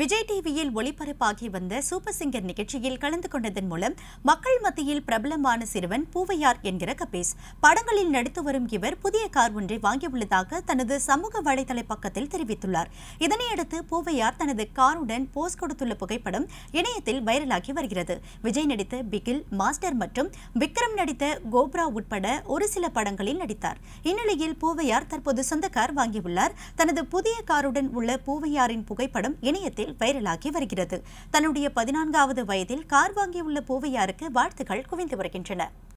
விஜய் டிவியில் ஒளிபரப்பாகி வந்த super singer நிகழ்ச்சியில் கலந்து கொண்டதன் மூலம் மக்கள் மத்தியில் பிரபலமான சிறுவன் பூவையார் என்கிற கபேஸ் படங்களில் நடித்து வரும் இவர் புதிய கார் ஒன்றை வாங்கியுள்ளதாக தனது சமூக வலைதள பக்கத்தில் தெரிவித்துள்ளார் இதனையடுத்து பூவையார் தனது காருடன் போஸ்ட் கொடுத்துள்ள புகைப்படம் இணையத்தில் வைரலாகி வருகிறது விஜய் நடித்த பிகில் மாஸ்டர் மற்றும் விக்ரம் நடித்த கோப்ரா உட்பட ஒரு சில படங்களில் நடித்தார் இந்நிலையில் பூவையார் தற்போது சொந்த கார் வாங்கியுள்ளார் தனது புதிய காருடன் உள்ள பூவையாரின் புகைப்படம் இணையத்தில் இணையதளத்தில் வைரலாகி வருகிறது தன்னுடைய பதினான்காவது வயதில் கார் வாங்கியுள்ள பூவையாருக்கு வாழ்த்துக்கள் குவிந்து வருகின்றன